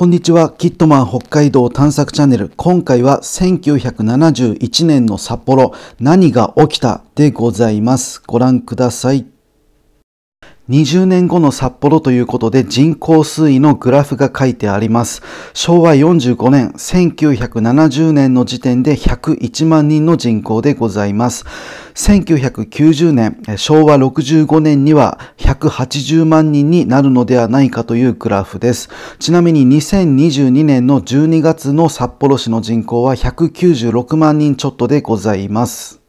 こんにちは。キットマン北海道探索チャンネル。今回は1971年の札幌、何が起きたでございます。ご覧ください。20年後の札幌ということで人口推移のグラフが書いてあります。昭和45年、1970年の時点で101万人の人口でございます。1990年、昭和65年には180万人になるのではないかというグラフです。ちなみに2022年の12月の札幌市の人口は196万人ちょっとでございます。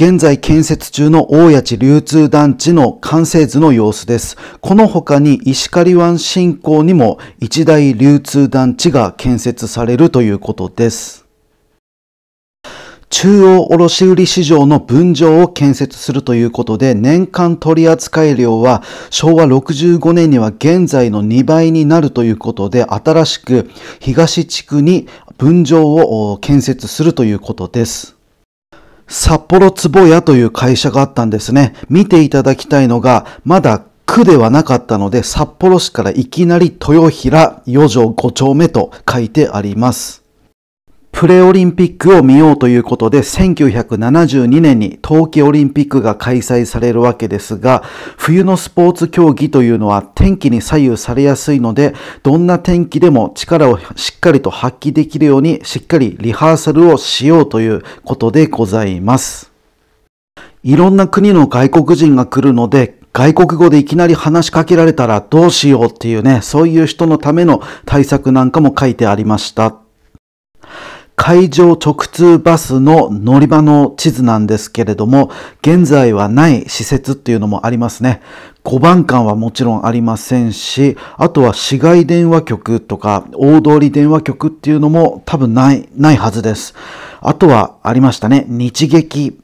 現在建設中の大谷地流通団地の完成図の様子です。この他に石狩湾振興にも一大流通団地が建設されるということです。中央卸売市場の分譲を建設するということで、年間取扱量は昭和65年には現在の2倍になるということで、新しく東地区に分譲を建設するということです。札幌坪屋という会社があったんですね。見ていただきたいのが、まだ区ではなかったので、札幌市からいきなり豊平4条5丁目と書いてあります。プレオリンピックを見ようということで、1972年に冬季オリンピックが開催されるわけですが、冬のスポーツ競技というのは天気に左右されやすいので、どんな天気でも力をしっかりと発揮できるように、しっかりリハーサルをしようということでございます。いろんな国の外国人が来るので、外国語でいきなり話しかけられたらどうしようっていうね、そういう人のための対策なんかも書いてありました。海上直通バスの乗り場の地図なんですけれども、現在はない施設っていうのもありますね。5番館はもちろんありませんし、あとは市外電話局とか大通り電話局っていうのも多分ない、ないはずです。あとはありましたね。日劇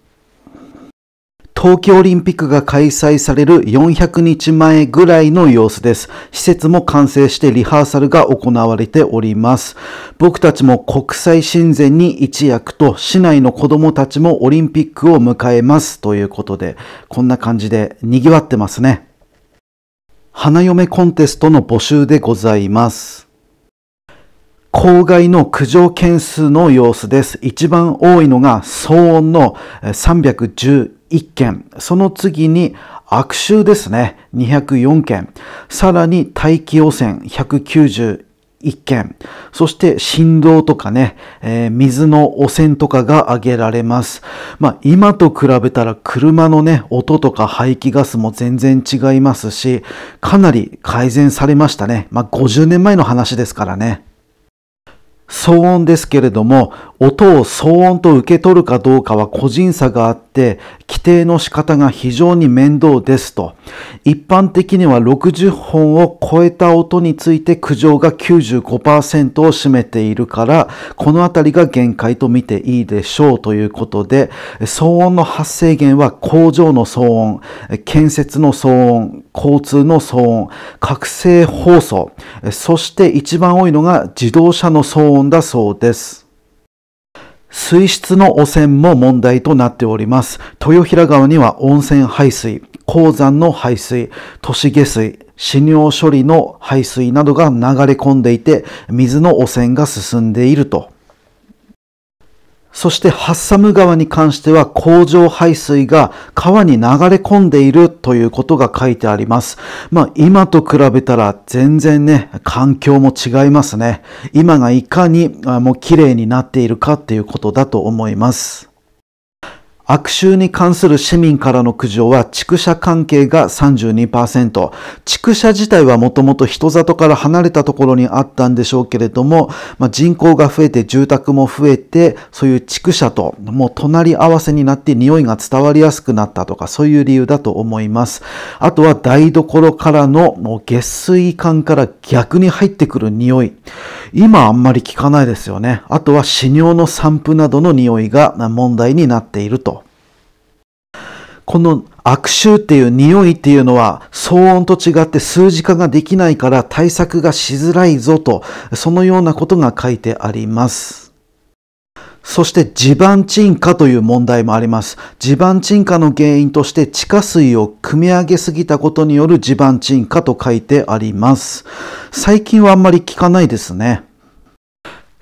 東京オリンピックが開催される400日前ぐらいの様子です。施設も完成してリハーサルが行われております。僕たちも国際親善に一役と、市内の子供たちもオリンピックを迎えますということで、こんな感じで賑わってますね。花嫁コンテストの募集でございます。公害の苦情件数の様子です。一番多いのが騒音の311 1件、その次に悪臭ですね、204件、さらに大気汚染191件、そして振動とかね、えー、水の汚染とかが挙げられます。まあ今と比べたら車のね、音とか排気ガスも全然違いますし、かなり改善されましたね。まあ50年前の話ですからね。騒音ですけれども、音を騒音と受け取るかどうかは個人差があって、規定の仕方が非常に面倒ですと。一般的には60本を超えた音について苦情が95%を占めているから、このあたりが限界と見ていいでしょうということで、騒音の発生源は工場の騒音、建設の騒音、交通の騒音、覚醒放送、そして一番多いのが自動車の騒音んだそうです。水質の汚染も問題となっております。豊平川には温泉排水、鉱山の排水、都市下水、死尿処理の排水などが流れ込んでいて、水の汚染が進んでいると。そしてハッサム川に関しては工場排水が川に流れ込んでいるということが書いてあります。まあ今と比べたら全然ね、環境も違いますね。今がいかにもう綺麗になっているかっていうことだと思います。悪臭に関する市民からの苦情は畜舎関係が32%。畜舎自体はもともと人里から離れたところにあったんでしょうけれども、まあ、人口が増えて住宅も増えて、そういう畜舎ともう隣り合わせになって匂いが伝わりやすくなったとか、そういう理由だと思います。あとは台所からのもう下水管から逆に入ってくる匂い。今あんまり聞かないですよね。あとは死尿の散布などの匂いが問題になっていると。この悪臭っていう匂いっていうのは騒音と違って数字化ができないから対策がしづらいぞと、そのようなことが書いてあります。そして地盤沈下という問題もあります。地盤沈下の原因として地下水を汲み上げすぎたことによる地盤沈下と書いてあります。最近はあんまり聞かないですね。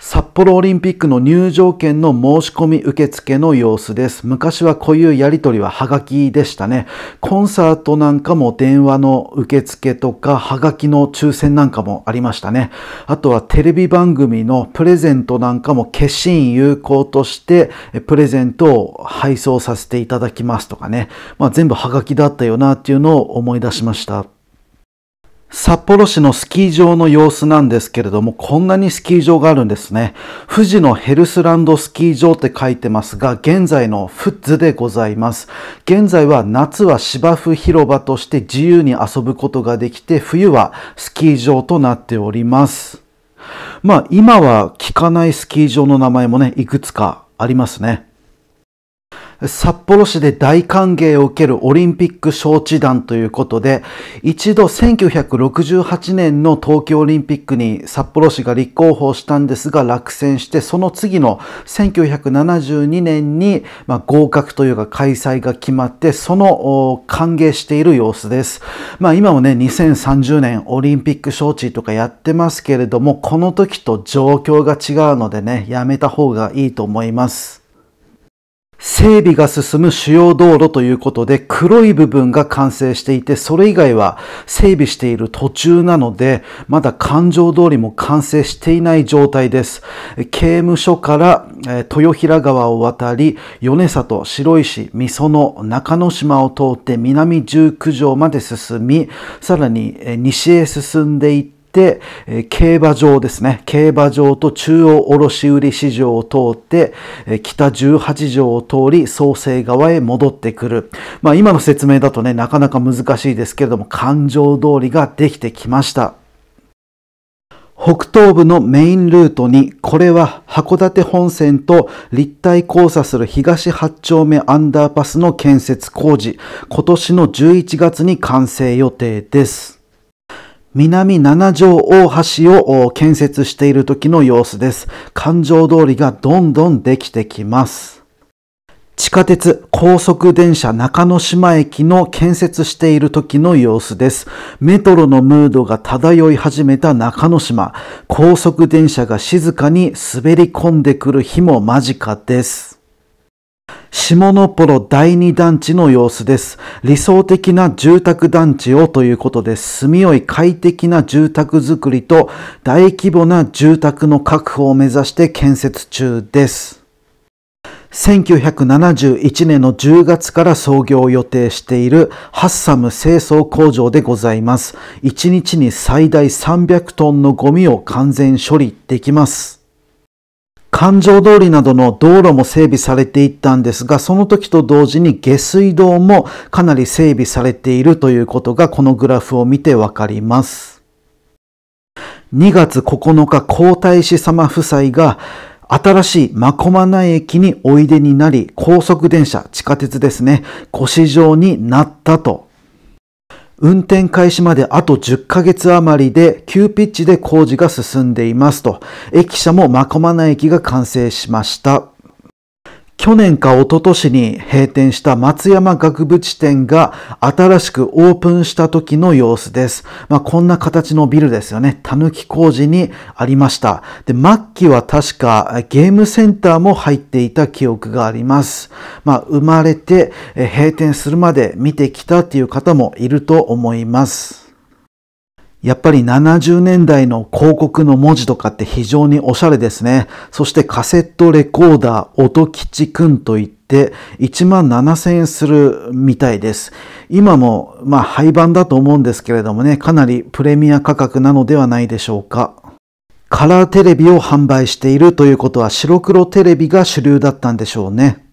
札幌オリンピックの入場券の申し込み受付の様子です。昔はこういうやりとりはハガキでしたね。コンサートなんかも電話の受付とか、ハガキの抽選なんかもありましたね。あとはテレビ番組のプレゼントなんかも決心有効として、プレゼントを配送させていただきますとかね。まあ全部ハガキだったよなっていうのを思い出しました。札幌市のスキー場の様子なんですけれども、こんなにスキー場があるんですね。富士のヘルスランドスキー場って書いてますが、現在の富津でございます。現在は夏は芝生広場として自由に遊ぶことができて、冬はスキー場となっております。まあ今は聞かないスキー場の名前もね、いくつかありますね。札幌市で大歓迎を受けるオリンピック招致団ということで、一度1968年の東京オリンピックに札幌市が立候補したんですが落選して、その次の1972年に、ま合格というか開催が決まって、その歓迎している様子です。まあ今もね、2030年オリンピック招致とかやってますけれども、この時と状況が違うのでね、やめた方がいいと思います。整備が進む主要道路ということで黒い部分が完成していてそれ以外は整備している途中なのでまだ環状通りも完成していない状態です刑務所から豊平川を渡り米里白石三園中之島を通って南十九条まで進みさらに西へ進んでいって、えー、競馬場ですね。競馬場と中央卸売市場を通って、えー、北18条を通り創生側へ戻ってくる。まあ今の説明だとね、なかなか難しいですけれども、環状通りができてきました。北東部のメインルートに、これは函館本線と立体交差する東八丁目アンダーパスの建設工事、今年の11月に完成予定です。南七条大橋を建設している時の様子です。環状通りがどんどんできてきます。地下鉄、高速電車中之島駅の建設している時の様子です。メトロのムードが漂い始めた中之島。高速電車が静かに滑り込んでくる日も間近です。下野ポロ第2団地の様子です。理想的な住宅団地をということで、住みよい快適な住宅づくりと大規模な住宅の確保を目指して建設中です。1971年の10月から創業を予定しているハッサム清掃工場でございます。1日に最大300トンのゴミを完全処理できます。環状通りなどの道路も整備されていったんですが、その時と同時に下水道もかなり整備されているということがこのグラフを見てわかります。2月9日、皇太子様夫妻が新しい真駒内駅においでになり、高速電車、地下鉄ですね、腰状になったと運転開始まであと10ヶ月余りで急ピッチで工事が進んでいますと、駅舎も真駒内駅が完成しました。去年か一昨年に閉店した松山額縁店が新しくオープンした時の様子です。まあ、こんな形のビルですよね。たぬき工事にありました。で、末期は確かゲームセンターも入っていた記憶があります。まあ、生まれて閉店するまで見てきたっていう方もいると思います。やっぱり70年代の広告の文字とかって非常におしゃれですね。そしてカセットレコーダー、音吉くんといって、1万7000円するみたいです。今も、まあ、廃盤だと思うんですけれどもね、かなりプレミア価格なのではないでしょうか。カラーテレビを販売しているということは白黒テレビが主流だったんでしょうね。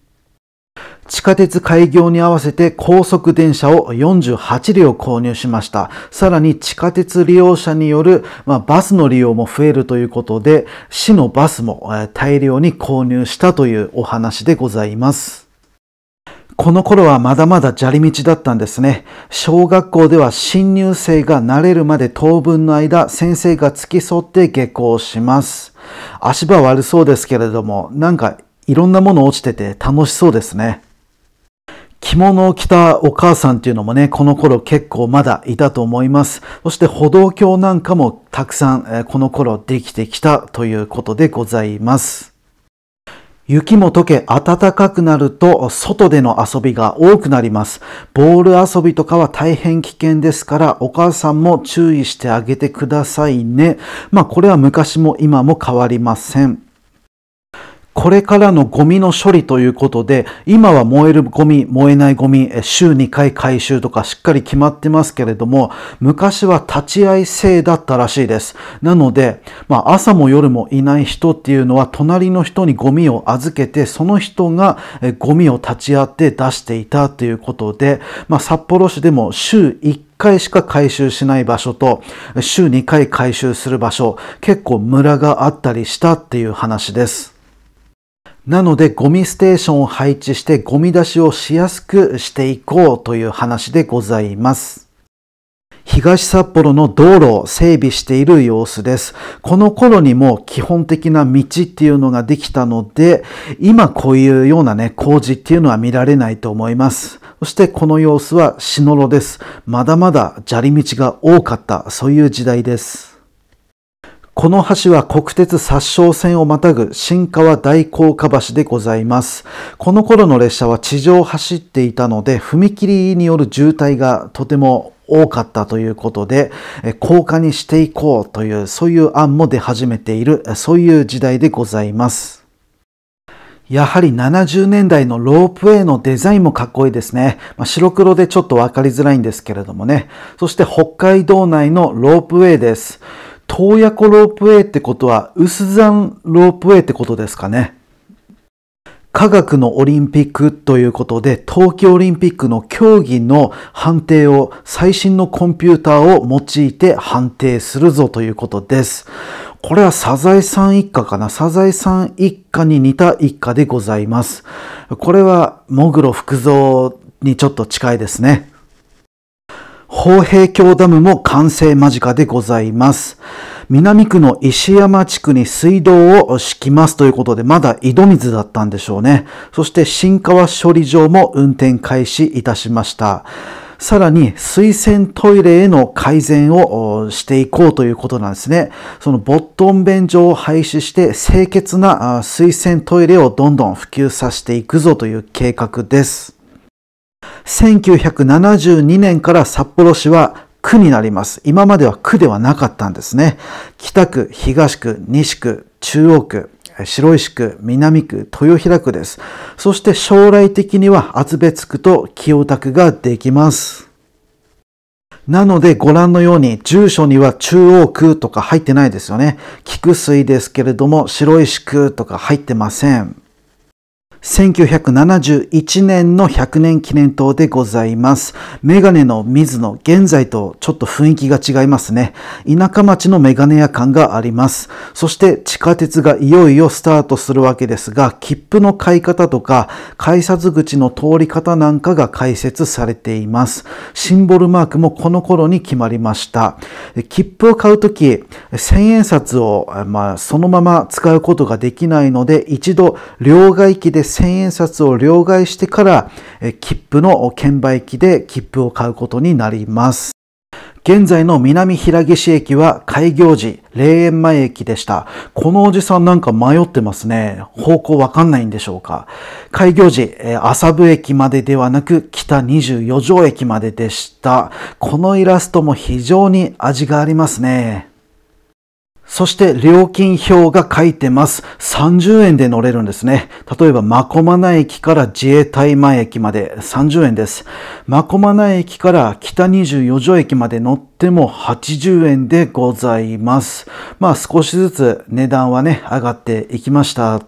地下鉄開業に合わせて高速電車を48両購入しました。さらに地下鉄利用者による、まあ、バスの利用も増えるということで、市のバスも大量に購入したというお話でございます。この頃はまだまだ砂利道だったんですね。小学校では新入生が慣れるまで当分の間、先生が付き添って下校します。足場悪そうですけれども、なんかいろんなもの落ちてて楽しそうですね。着物を着たお母さんっていうのもね、この頃結構まだいたと思います。そして歩道橋なんかもたくさんこの頃できてきたということでございます。雪も溶け暖かくなると外での遊びが多くなります。ボール遊びとかは大変危険ですからお母さんも注意してあげてくださいね。まあこれは昔も今も変わりません。これからのゴミの処理ということで、今は燃えるゴミ、燃えないゴミ、週2回回収とかしっかり決まってますけれども、昔は立ち会い制だったらしいです。なので、まあ、朝も夜もいない人っていうのは、隣の人にゴミを預けて、その人がゴミを立ち会って出していたということで、まあ、札幌市でも週1回しか回収しない場所と、週2回回収する場所、結構ムラがあったりしたっていう話です。なので、ゴミステーションを配置してゴミ出しをしやすくしていこうという話でございます。東札幌の道路を整備している様子です。この頃にも基本的な道っていうのができたので、今こういうようなね、工事っていうのは見られないと思います。そしてこの様子はシノロです。まだまだ砂利道が多かった、そういう時代です。この橋は国鉄殺傷線をまたぐ新川大高架橋でございます。この頃の列車は地上を走っていたので、踏切による渋滞がとても多かったということで、高架にしていこうという、そういう案も出始めている、そういう時代でございます。やはり70年代のロープウェイのデザインもかっこいいですね。まあ、白黒でちょっとわかりづらいんですけれどもね。そして北海道内のロープウェイです。洞爺湖ロープウェイってことは、薄山ロープウェイってことですかね。科学のオリンピックということで、冬季オリンピックの競技の判定を最新のコンピューターを用いて判定するぞということです。これはサザエさん一家かなサザエさん一家に似た一家でございます。これは、モグロ福造にちょっと近いですね。公平橋ダムも完成間近でございます。南区の石山地区に水道を敷きますということで、まだ井戸水だったんでしょうね。そして新川処理場も運転開始いたしました。さらに水洗トイレへの改善をしていこうということなんですね。そのボットン便所を廃止して清潔な水洗トイレをどんどん普及させていくぞという計画です。1972年から札幌市は区になります。今までは区ではなかったんですね。北区、東区、西区、中央区、白石区、南区、豊平区です。そして将来的には厚別区と清田区ができます。なのでご覧のように住所には中央区とか入ってないですよね。菊水ですけれども白石区とか入ってません。1971年の100年記念塔でございます。メガネの水野、現在とちょっと雰囲気が違いますね。田舎町のメガネ屋感があります。そして地下鉄がいよいよスタートするわけですが、切符の買い方とか、改札口の通り方なんかが解説されています。シンボルマークもこの頃に決まりました。切符を買うとき、千円札を、まあ、そのまま使うことができないので、一度両替機で千円札を両替してから、切符の券売機で切符を買うことになります。現在の南平岸駅は開業時、霊園前駅でした。このおじさんなんか迷ってますね。方向わかんないんでしょうか。開業時、麻布駅までではなく北24条駅まででした。このイラストも非常に味がありますね。そして料金表が書いてます。30円で乗れるんですね。例えば、マコマナ駅から自衛隊前駅まで30円です。マコマナ駅から北24条駅まで乗っても80円でございます。まあ少しずつ値段はね、上がっていきました。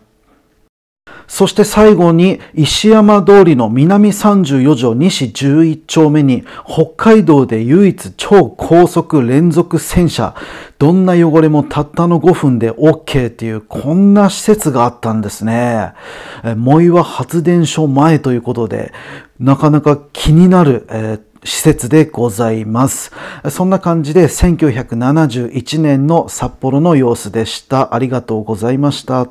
そして最後に石山通りの南34条西11丁目に北海道で唯一超高速連続戦車どんな汚れもたったの5分で OK っていうこんな施設があったんですね。藻岩発電所前ということでなかなか気になる、えー施設でございます。そんな感じで1971年の札幌の様子でした。ありがとうございました。